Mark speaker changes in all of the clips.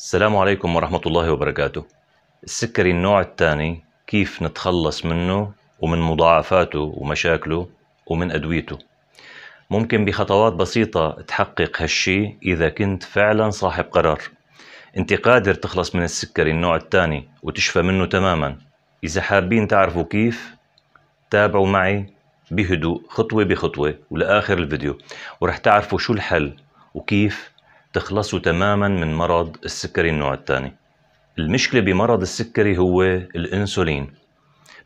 Speaker 1: السلام عليكم ورحمة الله وبركاته السكري النوع الثاني كيف نتخلص منه ومن مضاعفاته ومشاكله ومن أدويته ممكن بخطوات بسيطة تحقق هالشي إذا كنت فعلا صاحب قرار أنت قادر تخلص من السكري النوع الثاني وتشفى منه تماما إذا حابين تعرفوا كيف تابعوا معي بهدوء خطوة بخطوة ولآخر الفيديو ورح تعرفوا شو الحل وكيف تخلصوا تماما من مرض السكري النوع الثاني المشكلة بمرض السكري هو الأنسولين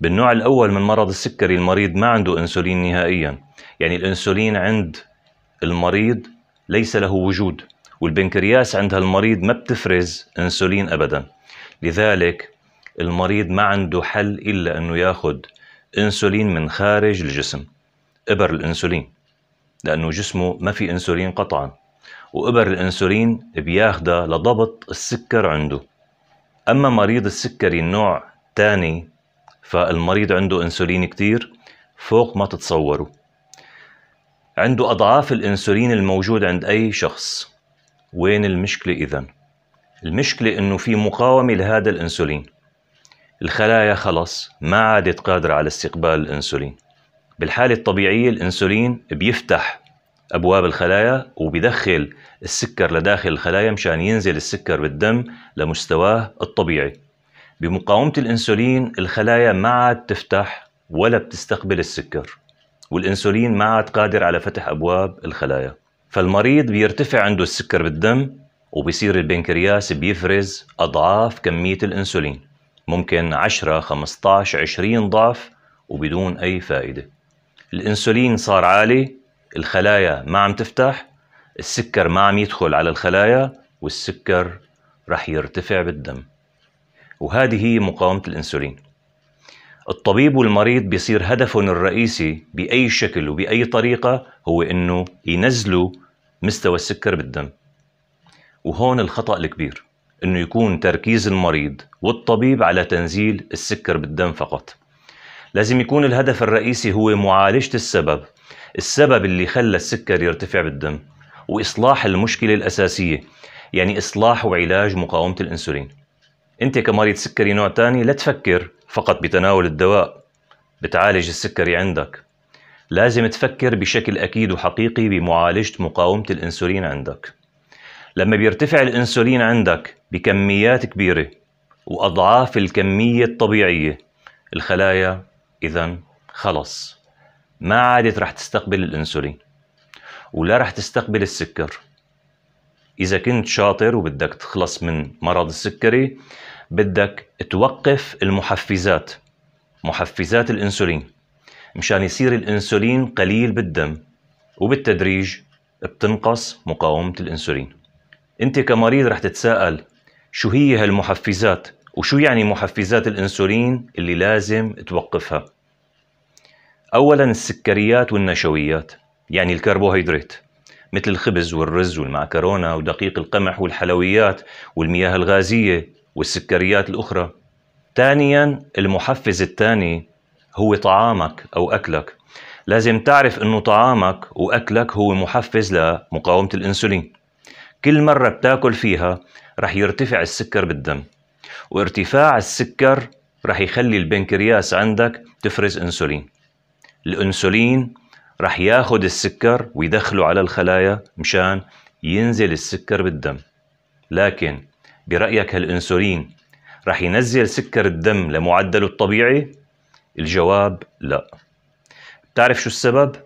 Speaker 1: بالنوع الأول من مرض السكري المريض ما عنده أنسولين نهائيا يعني الأنسولين عند المريض ليس له وجود والبنكرياس عند هالمريض ما بتفرز أنسولين أبدا لذلك المريض ما عنده حل إلا أنه ياخذ أنسولين من خارج الجسم إبر الأنسولين لأنه جسمه ما في أنسولين قطعاً وإبر الأنسولين بياخدها لضبط السكر عنده أما مريض السكري النوع تاني فالمريض عنده أنسولين كتير فوق ما تتصوروا عنده أضعاف الأنسولين الموجود عند أي شخص وين المشكلة إذا؟ المشكلة إنه في مقاومة لهذا الأنسولين الخلايا خلص ما عادت قادرة على استقبال الأنسولين بالحالة الطبيعية الأنسولين بيفتح ابواب الخلايا وبيدخل السكر لداخل الخلايا مشان ينزل السكر بالدم لمستواه الطبيعي بمقاومه الانسولين الخلايا ما عاد تفتح ولا بتستقبل السكر والانسولين ما عاد قادر على فتح ابواب الخلايا فالمريض بيرتفع عنده السكر بالدم وبيصير البنكرياس بيفرز اضعاف كميه الانسولين ممكن 10 15 20 ضعف وبدون اي فائده الانسولين صار عالي الخلايا ما عم تفتح السكر ما عم يدخل على الخلايا والسكر رح يرتفع بالدم وهذه هي مقاومة الأنسولين الطبيب والمريض بيصير هدفهم الرئيسي بأي شكل وبأي طريقة هو أنه ينزلوا مستوى السكر بالدم وهون الخطأ الكبير أنه يكون تركيز المريض والطبيب على تنزيل السكر بالدم فقط لازم يكون الهدف الرئيسي هو معالجة السبب السبب اللي خلى السكر يرتفع بالدم واصلاح المشكله الاساسيه يعني اصلاح وعلاج مقاومه الانسولين انت كمريض سكري نوع ثاني لا تفكر فقط بتناول الدواء بتعالج السكري عندك لازم تفكر بشكل اكيد وحقيقي بمعالجه مقاومه الانسولين عندك لما بيرتفع الانسولين عندك بكميات كبيره واضعاف الكميه الطبيعيه الخلايا اذا خلص ما عادت راح تستقبل الانسولين ولا راح تستقبل السكر اذا كنت شاطر وبدك تخلص من مرض السكري بدك توقف المحفزات محفزات الانسولين مشان يصير الانسولين قليل بالدم وبالتدريج بتنقص مقاومه الانسولين انت كمريض رح تتساءل شو هي هالمحفزات وشو يعني محفزات الانسولين اللي لازم توقفها أولا السكريات والنشويات يعني الكربوهيدرات مثل الخبز والرز والمعكرونة ودقيق القمح والحلويات والمياه الغازية والسكريات الأخرى ثانيا المحفز الثاني هو طعامك أو أكلك لازم تعرف أنه طعامك وأكلك هو محفز لمقاومة الأنسولين كل مرة بتاكل فيها رح يرتفع السكر بالدم وارتفاع السكر رح يخلي البنكرياس عندك تفرز أنسولين الانسولين رح ياخذ السكر ويدخله على الخلايا مشان ينزل السكر بالدم لكن برأيك هالانسولين رح ينزل سكر الدم لمعدله الطبيعي؟ الجواب لا بتعرف شو السبب؟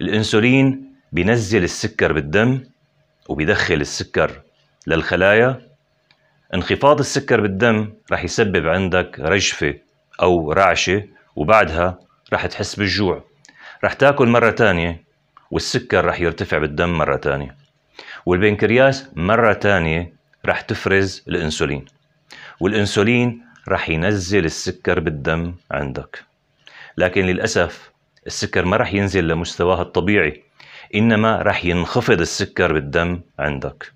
Speaker 1: الانسولين بينزل السكر بالدم وبيدخل السكر للخلايا انخفاض السكر بالدم رح يسبب عندك رجفة أو رعشة وبعدها رح تحس بالجوع رح تاكل مرة تانية والسكر رح يرتفع بالدم مرة تانية والبنكرياس مرة تانية رح تفرز الأنسولين والأنسولين رح ينزل السكر بالدم عندك لكن للأسف السكر ما رح ينزل لمستواه الطبيعي إنما رح ينخفض السكر بالدم عندك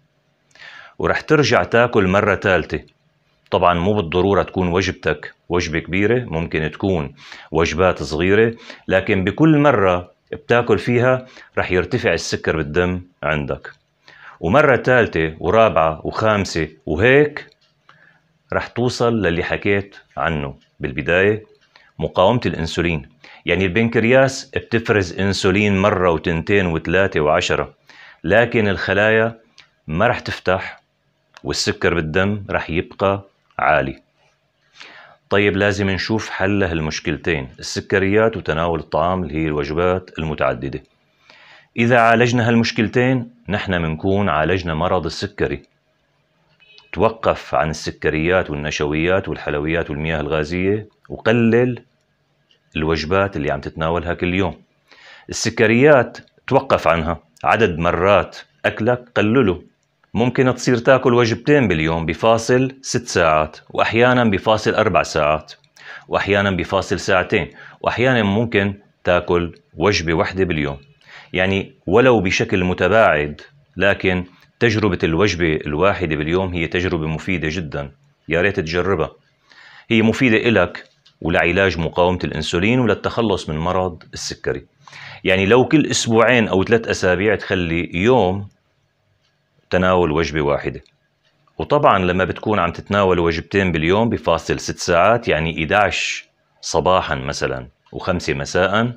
Speaker 1: ورح ترجع تاكل مرة ثالثة طبعا مو بالضرورة تكون وجبتك وجبة كبيرة ممكن تكون وجبات صغيرة لكن بكل مرة بتاكل فيها رح يرتفع السكر بالدم عندك ومرة ثالثة ورابعة وخامسة وهيك رح توصل للي حكيت عنه بالبداية مقاومة الأنسولين يعني البنكرياس بتفرز أنسولين مرة وتنتين وثلاثة وعشرة لكن الخلايا ما رح تفتح والسكر بالدم رح يبقى عالي طيب لازم نشوف حل هالمشكلتين السكريات وتناول الطعام اللي هي الوجبات المتعددة إذا عالجنا هالمشكلتين نحن منكون عالجنا مرض السكري توقف عن السكريات والنشويات والحلويات والمياه الغازية وقلل الوجبات اللي عم تتناولها كل يوم السكريات توقف عنها عدد مرات أكلك قلله ممكن تصير تاكل وجبتين باليوم بفاصل ست ساعات وأحيانا بفاصل أربع ساعات وأحيانا بفاصل ساعتين وأحيانا ممكن تاكل وجبة واحدة باليوم يعني ولو بشكل متباعد لكن تجربة الوجبة الواحدة باليوم هي تجربة مفيدة جدا يا ريت تجربها هي مفيدة إلك ولعلاج مقاومة الأنسولين وللتخلص من مرض السكري يعني لو كل أسبوعين أو ثلاث أسابيع تخلي يوم تناول وجبة واحدة وطبعا لما بتكون عم تتناول وجبتين باليوم بفاصل ست ساعات يعني 11 صباحا مثلا وخمسة مساء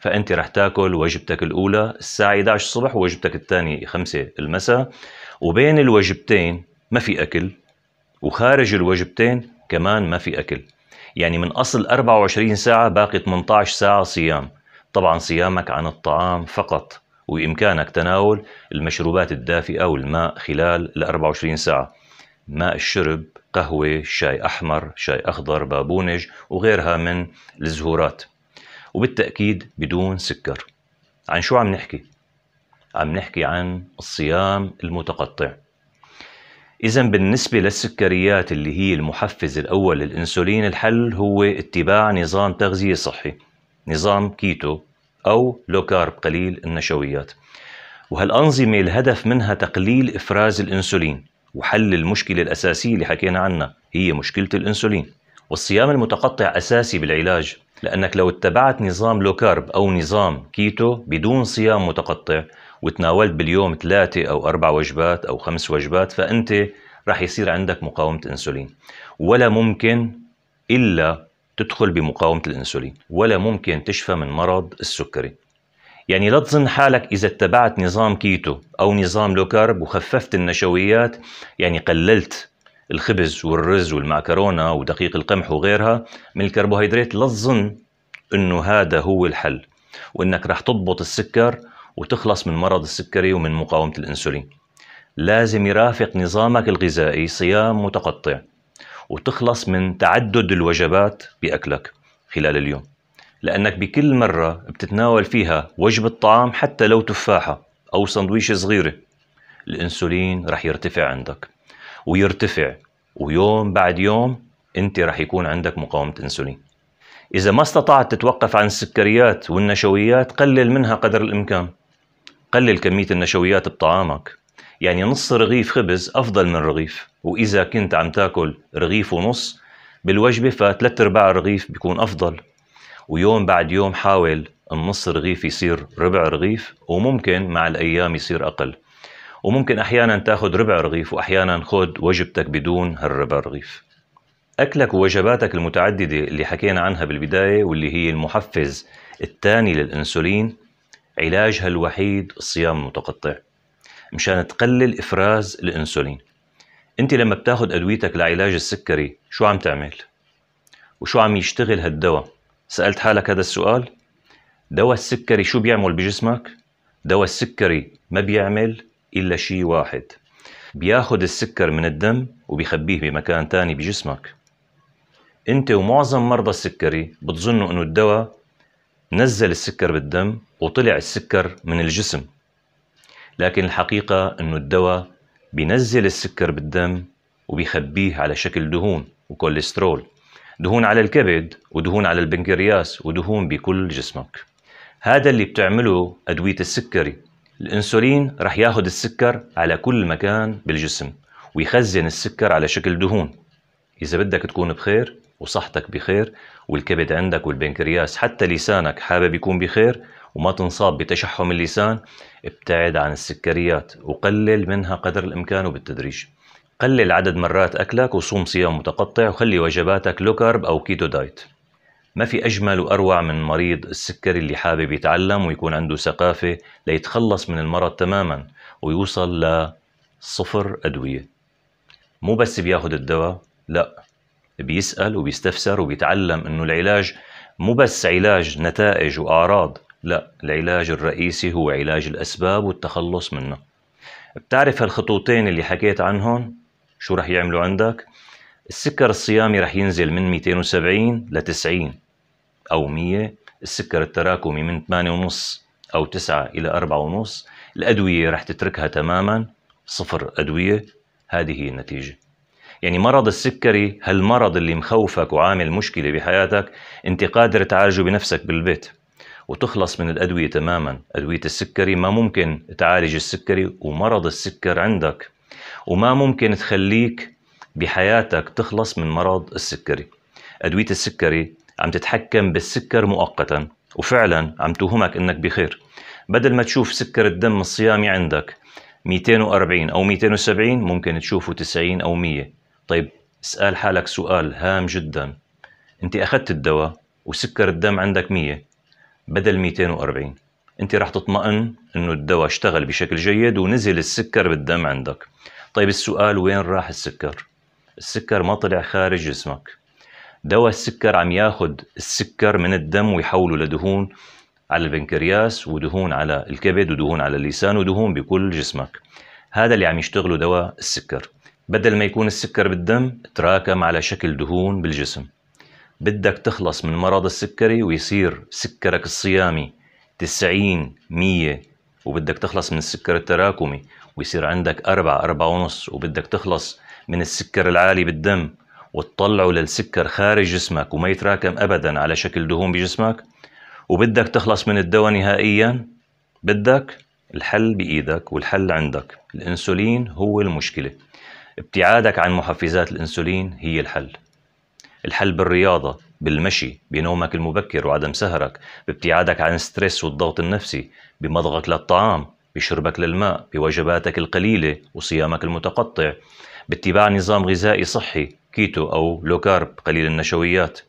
Speaker 1: فأنت رح تاكل وجبتك الأولى الساعة 11 الصبح ووجبتك الثانية 5 المساء وبين الوجبتين ما في أكل وخارج الوجبتين كمان ما في أكل يعني من أصل 24 ساعة باقي 18 ساعة صيام طبعا صيامك عن الطعام فقط وبإمكانك تناول المشروبات الدافئة والماء خلال ال 24 ساعة ماء الشرب قهوة شاي أحمر شاي أخضر بابونج وغيرها من الزهورات وبالتأكيد بدون سكر عن شو عم نحكي؟ عم نحكي عن الصيام المتقطع إذا بالنسبة للسكريات اللي هي المحفز الأول للإنسولين الحل هو اتباع نظام تغذية صحي نظام كيتو أو لو كارب قليل النشويات وهالأنظمة الهدف منها تقليل إفراز الأنسولين وحل المشكلة الأساسية اللي حكينا عنها هي مشكلة الأنسولين والصيام المتقطع أساسي بالعلاج لأنك لو اتبعت نظام لو كارب أو نظام كيتو بدون صيام متقطع وتناولت باليوم ثلاثة أو أربع وجبات أو خمس وجبات فأنت راح يصير عندك مقاومة أنسولين ولا ممكن إلا تدخل بمقاومة الأنسولين ولا ممكن تشفى من مرض السكري يعني لا تظن حالك إذا اتبعت نظام كيتو أو نظام لوكارب وخففت النشويات يعني قللت الخبز والرز والمعكرونة ودقيق القمح وغيرها من الكربوهيدرات لا تظن أنه هذا هو الحل وأنك راح تضبط السكر وتخلص من مرض السكري ومن مقاومة الأنسولين لازم يرافق نظامك الغذائي صيام متقطع وتخلص من تعدد الوجبات بأكلك خلال اليوم لأنك بكل مرة بتتناول فيها وجبة طعام حتى لو تفاحة أو سندويشة صغيرة الأنسولين رح يرتفع عندك ويرتفع ويوم بعد يوم أنت رح يكون عندك مقاومة أنسولين إذا ما استطعت تتوقف عن السكريات والنشويات قلل منها قدر الإمكان قلل كمية النشويات بطعامك يعني نص رغيف خبز أفضل من رغيف وإذا كنت عم تاكل رغيف ونص بالوجبة فثلاث أرباع الرغيف بيكون أفضل ويوم بعد يوم حاول النص رغيف يصير ربع رغيف وممكن مع الأيام يصير أقل وممكن أحيانا تاخد ربع رغيف وأحيانا خد وجبتك بدون هالربع رغيف أكلك ووجباتك المتعددة اللي حكينا عنها بالبداية واللي هي المحفز الثاني للأنسولين علاجها الوحيد الصيام المتقطع مشان تقلل افراز الانسولين انت لما بتاخذ ادويتك لعلاج السكري شو عم تعمل وشو عم يشتغل هالدواء سالت حالك هذا السؤال دواء السكري شو بيعمل بجسمك دواء السكري ما بيعمل الا شيء واحد بياخذ السكر من الدم وبيخبيه بمكان تاني بجسمك انت ومعظم مرضى السكري بتظنوا انه الدواء نزل السكر بالدم وطلع السكر من الجسم لكن الحقيقة أنه الدواء بينزل السكر بالدم وبيخبيه على شكل دهون وكوليسترول دهون على الكبد ودهون على البنكرياس ودهون بكل جسمك هذا اللي بتعمله أدوية السكري الأنسولين رح ياخد السكر على كل مكان بالجسم ويخزن السكر على شكل دهون إذا بدك تكون بخير وصحتك بخير والكبد عندك والبنكرياس حتى لسانك حابب يكون بخير وما تنصاب بتشحم اللسان ابتعد عن السكريات وقلل منها قدر الإمكان وبالتدريج قلل عدد مرات أكلك وصوم صيام متقطع وخلي وجباتك لو كارب أو كيتو دايت ما في أجمل وأروع من مريض السكري اللي حابب يتعلم ويكون عنده ثقافة ليتخلص من المرض تماما ويوصل لصفر أدوية مو بس بياخذ الدواء لا بيسأل وبيستفسر وبيتعلم انه العلاج مو بس علاج نتائج وأعراض لا العلاج الرئيسي هو علاج الأسباب والتخلص منه بتعرف هالخطوتين اللي حكيت عنهم شو رح يعملوا عندك السكر الصيامي رح ينزل من 270 ل 90 أو 100 السكر التراكمي من 8.5 أو 9 إلى 4.5 الأدوية رح تتركها تماما صفر أدوية هذه هي النتيجة يعني مرض السكري هالمرض اللي مخوفك وعامل مشكلة بحياتك انت قادر تعالجه بنفسك بالبيت وتخلص من الأدوية تماما أدوية السكري ما ممكن تعالج السكري ومرض السكر عندك وما ممكن تخليك بحياتك تخلص من مرض السكري أدوية السكري عم تتحكم بالسكر مؤقتا وفعلا عم توهمك انك بخير بدل ما تشوف سكر الدم الصيامي عندك 240 او 270 ممكن تشوفه 90 او 100 طيب اسال حالك سؤال هام جدا انت اخذت الدواء وسكر الدم عندك 100 بدل 240 انت راح تطمئن انه الدواء اشتغل بشكل جيد ونزل السكر بالدم عندك طيب السؤال وين راح السكر السكر ما طلع خارج جسمك دواء السكر عم ياخذ السكر من الدم ويحوله لدهون على البنكرياس ودهون على الكبد ودهون على اللسان ودهون بكل جسمك هذا اللي عم يشتغله دواء السكر بدل ما يكون السكر بالدم تراكم على شكل دهون بالجسم بدك تخلص من مرض السكري ويصير سكرك الصيامي تسعين مية وبدك تخلص من السكر التراكمي ويصير عندك أربعة أربعة ونص وبدك تخلص من السكر العالي بالدم وتطلعه للسكر خارج جسمك وما يتراكم أبدا على شكل دهون بجسمك وبدك تخلص من الدواء نهائيا بدك الحل بإيدك والحل عندك الإنسولين هو المشكلة ابتعادك عن محفزات الإنسولين هي الحل الحل بالرياضة بالمشي بنومك المبكر وعدم سهرك بابتعادك عن الستريس والضغط النفسي بمضغك للطعام بشربك للماء بوجباتك القليلة وصيامك المتقطع باتباع نظام غذائي صحي كيتو أو لو كارب قليل النشويات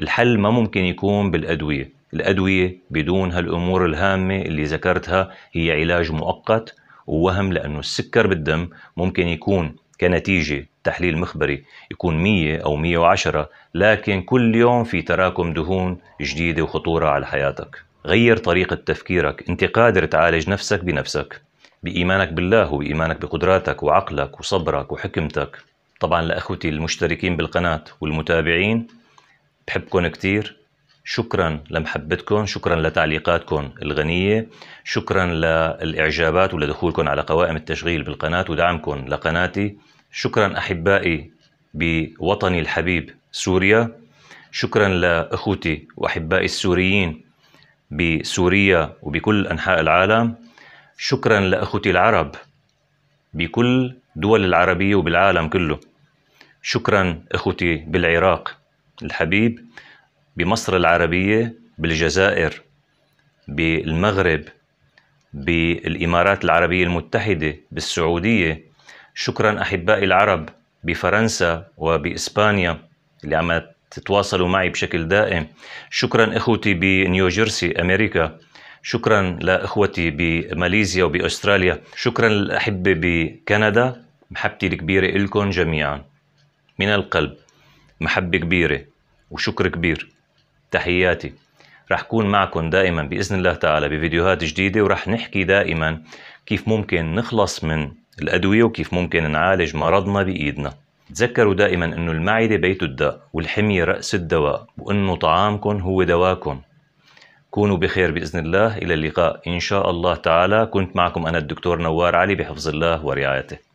Speaker 1: الحل ما ممكن يكون بالأدوية الأدوية بدون هالأمور الهامة اللي ذكرتها هي علاج مؤقت ووهم لأنه السكر بالدم ممكن يكون كنتيجة تحليل مخبري يكون 100 أو 110 لكن كل يوم في تراكم دهون جديدة وخطورة على حياتك غير طريقة تفكيرك أنت قادر تعالج نفسك بنفسك بإيمانك بالله وبإيمانك بقدراتك وعقلك وصبرك وحكمتك طبعا لأخوتي المشتركين بالقناة والمتابعين بحبكم كتير شكرا لمحبتكم شكرا لتعليقاتكم الغنية شكرا للإعجابات ولدخولكم على قوائم التشغيل بالقناة ودعمكم لقناتي شكرا أحبائي بوطني الحبيب سوريا شكرا لأخوتي وأحبائي السوريين بسوريا وبكل أنحاء العالم شكرا لأخوتي العرب بكل دول العربية وبالعالم كله شكرا أخوتي بالعراق الحبيب بمصر العربية بالجزائر بالمغرب بالإمارات العربية المتحدة بالسعودية شكرا أحبائي العرب بفرنسا وبإسبانيا اللي عم تتواصلوا معي بشكل دائم شكرا إخوتي بنيوجيرسي أمريكا شكرا لإخوتي بماليزيا وبأستراليا شكرا للأحبة بكندا محبتي الكبيرة إلكم جميعا من القلب محبة كبيرة وشكر كبير تحياتي رح كون معكم دائما بإذن الله تعالى بفيديوهات جديدة ورح نحكي دائما كيف ممكن نخلص من الأدوية وكيف ممكن نعالج مرضنا بإيدنا تذكروا دائما أنه المعدة بيت الداء والحمية رأس الدواء وأنه طعامكم هو دواكم كونوا بخير بإذن الله إلى اللقاء إن شاء الله تعالى كنت معكم أنا الدكتور نوار علي بحفظ الله ورعايته